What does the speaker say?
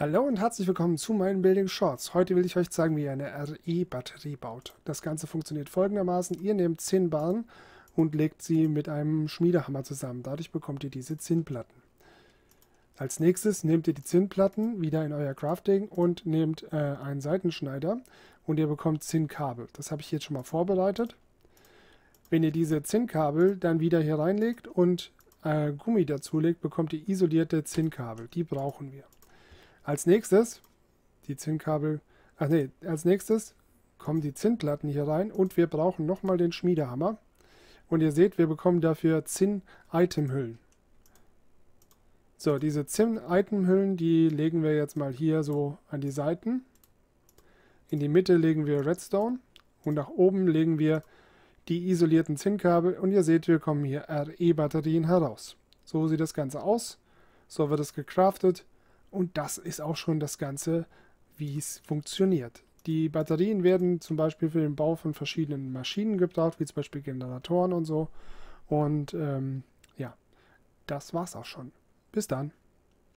Hallo und herzlich willkommen zu meinen Building Shorts. Heute will ich euch zeigen, wie ihr eine RE-Batterie baut. Das Ganze funktioniert folgendermaßen. Ihr nehmt Zinnballen und legt sie mit einem Schmiedehammer zusammen. Dadurch bekommt ihr diese Zinnplatten. Als nächstes nehmt ihr die Zinnplatten wieder in euer Crafting und nehmt äh, einen Seitenschneider und ihr bekommt Zinnkabel. Das habe ich jetzt schon mal vorbereitet. Wenn ihr diese Zinnkabel dann wieder hier reinlegt und äh, Gummi dazulegt, bekommt ihr isolierte Zinnkabel. Die brauchen wir. Als nächstes die Zinnkabel, ach nee, als nächstes kommen die Zinnplatten hier rein und wir brauchen nochmal den Schmiedehammer. Und ihr seht, wir bekommen dafür zinn item hüllen So, diese zinn item hüllen die legen wir jetzt mal hier so an die Seiten. In die Mitte legen wir Redstone und nach oben legen wir die isolierten Zinnkabel und ihr seht, wir kommen hier RE-Batterien heraus. So sieht das Ganze aus. So wird es gecraftet und das ist auch schon das Ganze, wie es funktioniert. Die Batterien werden zum Beispiel für den Bau von verschiedenen Maschinen gebraucht, wie zum Beispiel Generatoren und so. Und ähm, ja, das war's auch schon. Bis dann.